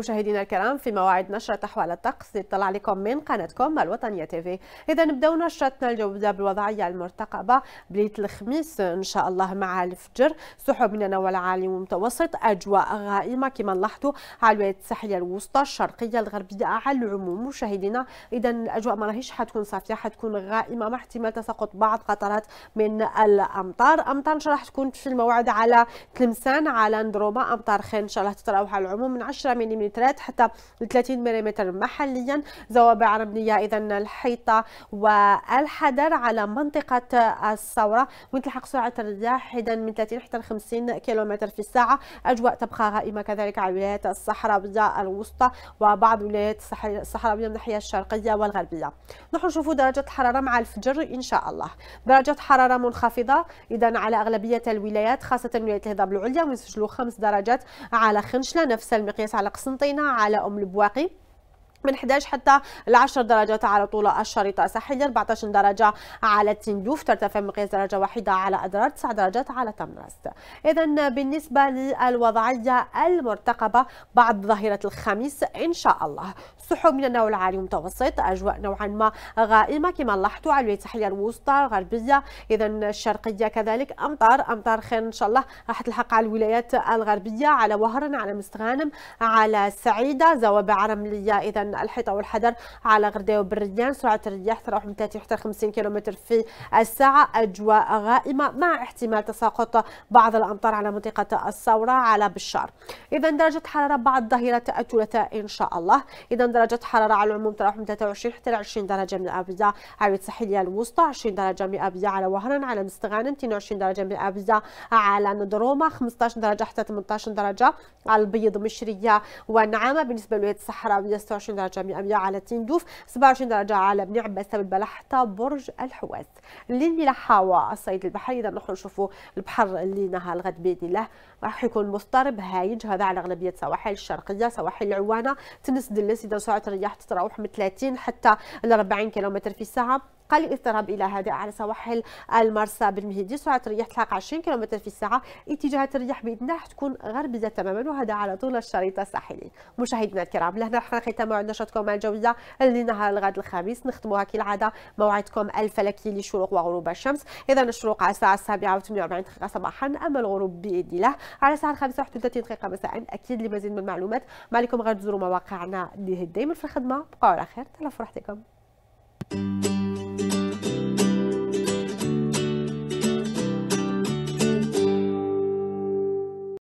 مشاهدينا الكرام في مواعيد نشرة أحوال الطقس للطلع لكم من قناتكم الوطنية تيفي إذا نبداو نشرتنا الجودة بالوضعية المرتقبة بليلة الخميس إن شاء الله مع الفجر سحب من نوى العالي والمتوسط أجواء غائمة كما لاحظتوا على الولايات الساحلية الوسطى الشرقية الغربية على العموم مشاهدينا إذا الأجواء ما راهيش حتكون صافية حتكون غائمة مع احتمال تساقط بعض قطرات من الأمطار أمطار إن شاء الله تكون في الموعد على تلمسان على ندروما أمطار خير إن شاء الله تتراوح على العموم من 10 ملم ملم حتى 30 ملم محليا زوابع رمليه اذا الحيطه والحذر على منطقه الثوره وتلحق سرعه الرياح اذا من 30 حتى 50 كيلومتر في الساعه اجواء تبقى غائمه كذلك على الولايات الصحراويه الوسطى وبعض الولايات الصحراويه من الناحيه الشرقيه والغربيه نحن نشوف درجه الحراره مع الفجر ان شاء الله درجه حراره منخفضه اذا على اغلبيه الولايات خاصه ولايه الهضاب العليا ونسجلوا خمس درجات على خنشله نفس المقياس على قسنطة مضينا على أم البواقي من 11 حتى ل 10 درجات على طول الشريط الساحلي 14 درجة على تندوف ترتفع مقياس درجة واحدة على أدرار 9 درجات على تمرست إذا بالنسبة للوضعية المرتقبة بعد ظهيرة الخميس إن شاء الله سحب من النوع العالي المتوسط أجواء نوعا ما غائمة كما لاحظتوا على الولايات الساحلية الوسطى الغربية إذا الشرقية كذلك أمطار أمطار خير إن شاء الله راح تلحق على الولايات الغربية على وهران على مستغانم على سعيدة زوابع رملية إذا الحيطه والحدر على غرداوه وبرديان سرعه الرياح تتراوح من 30 حتى 50 كم في الساعه اجواء غائمه مع احتمال تساقط بعض الامطار على منطقه الثوره على بشار اذا درجه حراره بعد ظهيره الثلاثاء ان شاء الله اذا درجه حراره على العموم تتراوح من 23 حتى 20 درجه مئويه على الساحليه الوسطى 20 درجه مئويه على وهران على مستغانم 22 درجه مئويه على ندرومه 15 درجه حتى 18 درجه على البيض مشريه ونعامه بالنسبه للولايات الصحراويه 26 درجة مئوية على تندوف 27 درجة على بنعم بالبلح حتى برج الحواس لين والصيد الصيد البحري إذا نحن نشوفوا البحر اللي نهار الغد بإذن الله راح يكون مضطرب هايج هذا على أغلبية السواحل الشرقية سواحل العوانة تنس دلس إذا سرعة الرياح تتراوح من 30 حتى ل 40 كيلومتر في الساعة قل اضطراب الى هذا على سواحل المرسى بالمهدي سرعه الرياح تلاقى 20 كم في الساعه اتجاهات الرياح باذن الله تكون غربزه تماما وهذا على طول الشريط الساحلي مشاهدينا الكرام لهنا حقنا ختام نشاطكم نشرتكم الجويه لنهار الغد الخميس نختموها كالعاده موعدكم الفلكي لشروق وغروب الشمس اذا الشروق على الساعه 7 و48 دقيقه صباحا اما الغروب باذن الله على الساعه 5 31 دقيقه مساء اكيد لمزيد من المعلومات ما عليكم غير تزوروا مواقعنا اللي دائما في الخدمه بقوا على خير تلا في Thank you.